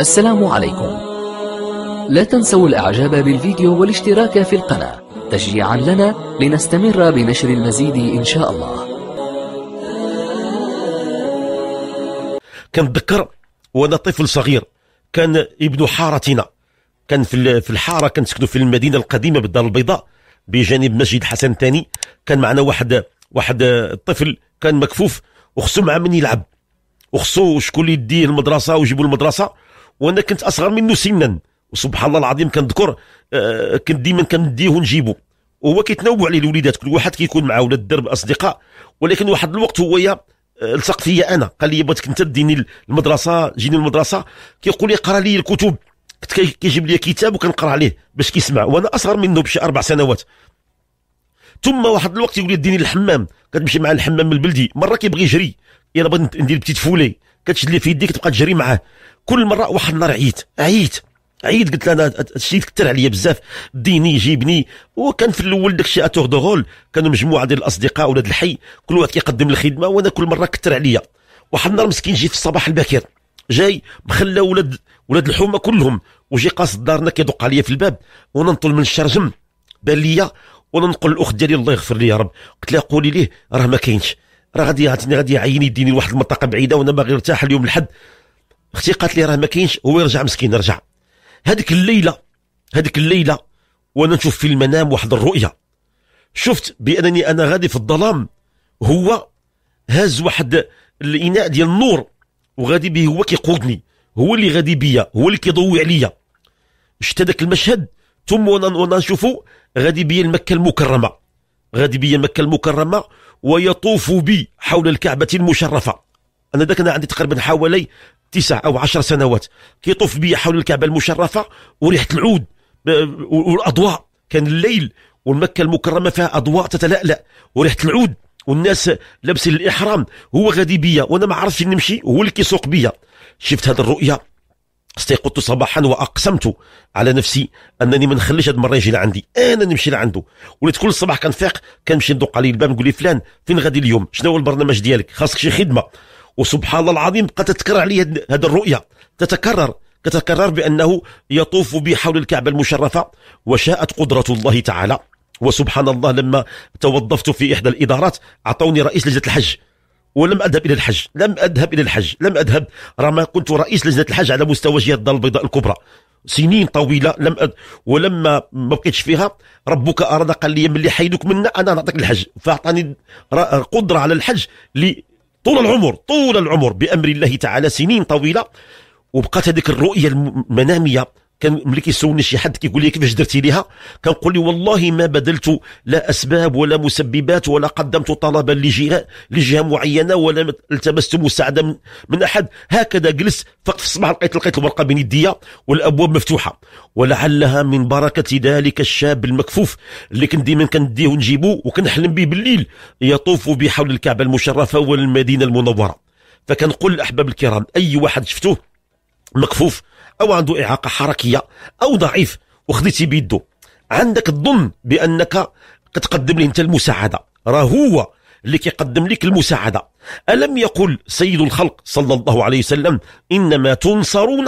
السلام عليكم لا تنسوا الاعجاب بالفيديو والاشتراك في القناة تشجيعا لنا لنستمر بنشر المزيد ان شاء الله كنتذكر وانا طفل صغير كان ابن حارتنا كان في الحاره كنسكنوا في المدينه القديمه بالدار البيضاء بجانب مسجد حسن الثاني كان معنا واحد واحد الطفل كان مكفوف وخصو مع من يلعب وخصو شكون اللي يديه المدرسه ويجيبو المدرسه وانا كنت اصغر منه سنا وسبحان الله العظيم كنذكر آه، كنت ديما كنديه ونجيبه وهو كيتنوع عليه الوليدات كل واحد كيكون مع ولاد الدرب اصدقاء ولكن واحد الوقت هو يا آه، فيا انا قال لي بغيتك انت تديني المدرسه جيني المدرسه كيقول لي قرا لي الكتب كنت كيجيب لي كتاب وكنقرا عليه باش كيسمع وانا اصغر منه بشي اربع سنوات ثم واحد الوقت يقول لي ديني الحمام كتمشي مع الحمام البلدي مره كيبغي يجري انا بغيت ندير بتيت فولي كتشد ليه في يديك تبقى تجري معاه كل مره واحد النهار عييت عييت عييت قلت له انا هادشي كثر عليا بزاف ديني جيبني وكان في الاول داكشي اتور دو كانوا مجموعه ديال الاصدقاء ولاد الحي كل واحد كيقدم الخدمه وانا كل مره كثر عليا واحد النهار مسكين جيت في الصباح الباكر جاي مخلى ولاد ولاد الحومه كلهم وجي قاصد دارنا كيدق عليا في الباب وانا نطل من الشرجم بان ليا وانا نقول الاخت ديالي الله يغفر لي يا رب قلت لها قولي ليه راه ما كاينش راه غادي عاوتاني غادي يعيني يديني لواحد المنطقه بعيده وانا باغي نرتاح اليوم الحد اختي قالت لي راه ما كاينش هو يرجع مسكين رجع هذيك الليله هذيك الليله وانا نشوف في المنام واحد الرؤيه شفت بانني انا غادي في الظلام هو هاز واحد الاناء ديال النور وغادي به هو كيقودني هو اللي غادي بيا هو اللي كيضوي عليا شفت هذاك المشهد ثم وانا نشوفه غادي بيا المكه المكرمه غادي بيا المكه المكرمه ويطوف بي حول الكعبة المشرفة أنا ذاك أنا عندي تقريبا حوالي تسع أو عشر سنوات كيطوف بي حول الكعبة المشرفة وريحة العود والأضواء كان الليل والمكة المكرمة فيها أضواء تتلألأ وريحة العود والناس لابسين الإحرام هو غادي بيا وأنا ما عرفتش نمشي هو اللي كيسوق بيا شفت هذه الرؤية استيقظت صباحا واقسمت على نفسي انني ما نخليش هاد المره يجي لعندي انا نمشي لعنده وليت كل صباح كنفيق كنمشي ندق عليه الباب نقول له فلان فين غادي اليوم شنو هو البرنامج ديالك خاصك شي خدمه وسبحان الله العظيم بقى تتكرر علي هذه الرؤيه تتكرر تتكرر بانه يطوف بي حول الكعبه المشرفه وشاءت قدره الله تعالى وسبحان الله لما توظفت في احدى الادارات اعطوني رئيس لجنه الحج ولم اذهب الى الحج لم اذهب الى الحج لم اذهب رغم كنت رئيس لجنه الحج على مستوى جهه الدار البيضاء الكبرى سنين طويله لم أد... ولما ما بقيتش فيها ربك اراد قال لي ملي حيدك منا انا نعطيك الحج فاعطاني قدره على الحج ل طول العمر طول العمر بامر الله تعالى سنين طويله وبقات هذيك الرؤيه المناميه كان ملي كيسولني شي حد كيقول لي كيفاش درتي ليها كنقول له والله ما بدلت لا اسباب ولا مسببات ولا قدمت طلبا لجهه لجهه معينه ولا التمست مساعده من, احد هكذا جلست فقط في الصباح لقيت لقيت الورقه بين يديا والابواب مفتوحه ولعلها من بركه ذلك الشاب المكفوف اللي كنت ديما كنديه ونجيبو وكنحلم به بالليل يطوف بحول الكعبه المشرفه والمدينه المنوره فكنقول الاحباب الكرام اي واحد شفتوه مكفوف او عنده اعاقه حركيه او ضعيف وخديتي بيدو عندك الظن بانك كتقدم له انت المساعده راه هو اللي كيقدم لك المساعده الم يقل سيد الخلق صلى الله عليه وسلم انما تنصرون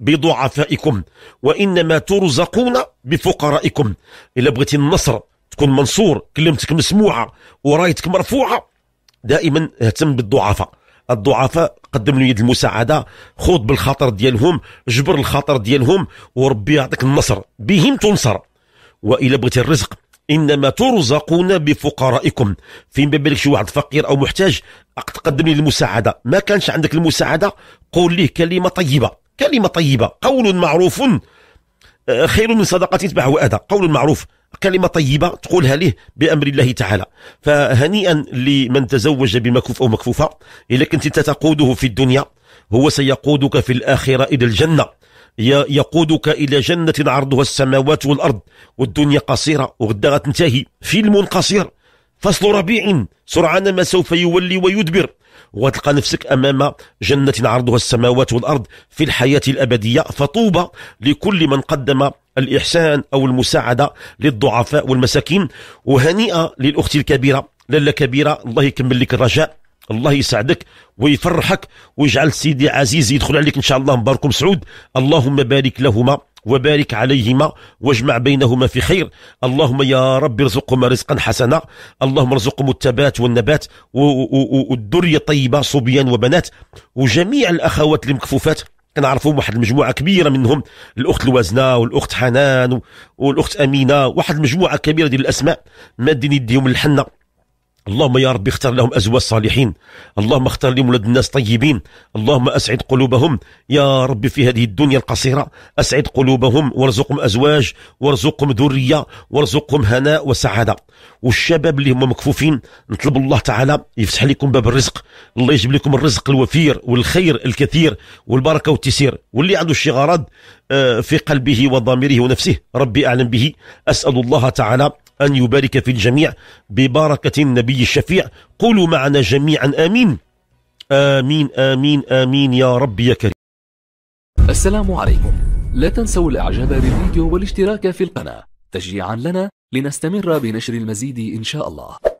بضعفائكم وانما ترزقون بفقرائكم الا بغيتي النصر تكون منصور كلمتك مسموعه ورايتك مرفوعه دائما اهتم بالضعفاء الضعفاء قدم له يد المساعده خوض بالخطر ديالهم جبر الخطر ديالهم وربي يعطيك النصر بهم تنصر والا بغيتي الرزق انما ترزقون بفقرائكم فين ما بالك شي واحد فقير او محتاج تقدم لي المساعده ما كانش عندك المساعده قول ليه كلمه طيبه كلمه طيبه قول معروف آه، خير من صدقة تتبعه أذى قول معروف كلمة طيبة تقولها له بأمر الله تعالى فهنيئا لمن تزوج بمكفوف أو مكفوفة إذا كنت تقوده في الدنيا هو سيقودك في الآخرة إلى الجنة يقودك إلى جنة عرضها السماوات والأرض والدنيا قصيرة وغدا غتنتهي فيلم قصير فصل ربيع سرعان ما سوف يولي ويدبر وتلقى نفسك أمام جنة عرضها السماوات والأرض في الحياة الأبدية فطوبى لكل من قدم الإحسان أو المساعدة للضعفاء والمساكين وهنيئة للأخت الكبيرة لالا كبيرة الله يكمل لك الرجاء الله يسعدك ويفرحك ويجعل سيدي عزيز يدخل عليك إن شاء الله مباركم سعود اللهم بارك لهما وبارك عليهما واجمع بينهما في خير اللهم يا رب ارزقهما رزقا حسنا اللهم ارزقهم التبات والنبات والدرية طيبة صبيان وبنات وجميع الأخوات المكفوفات كنعرفوا واحد المجموعه كبيره منهم الاخت الوازنه والاخت حنان والاخت امينه واحد المجموعه كبيره ديال الاسماء مادين يديهم الحنه اللهم يا ربي اختر لهم أزواج صالحين اللهم اختر لهم ولاد الناس طيبين اللهم أسعد قلوبهم يا ربي في هذه الدنيا القصيرة أسعد قلوبهم وارزقهم أزواج وارزقهم ذرية وارزقهم هناء وسعادة والشباب اللي هم مكفوفين نطلب الله تعالى يفتح لكم باب الرزق الله يجيب لكم الرزق الوفير والخير الكثير والبركة والتيسير واللي عنده شي غرض آه، في قلبه وضميره ونفسه ربي أعلم به أسأل الله تعالى أن يبارك في الجميع ببركة النبي الشفيع قولوا معنا جميعا آمين آمين آمين آمين يا رب يا كريم السلام عليكم لا تنسوا الإعجاب بالفيديو والاشتراك في القناة تشجيعا لنا لنستمر بنشر المزيد إن شاء الله